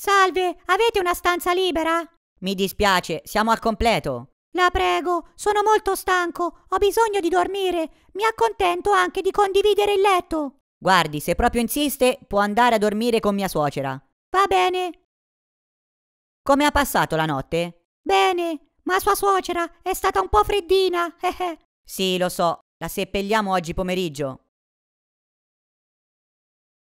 Salve, avete una stanza libera? Mi dispiace, siamo al completo. La prego, sono molto stanco, ho bisogno di dormire. Mi accontento anche di condividere il letto. Guardi, se proprio insiste, può andare a dormire con mia suocera. Va bene. Come ha passato la notte? Bene, ma sua suocera è stata un po' freddina. Eh, eh. sì, lo so, la seppelliamo oggi pomeriggio.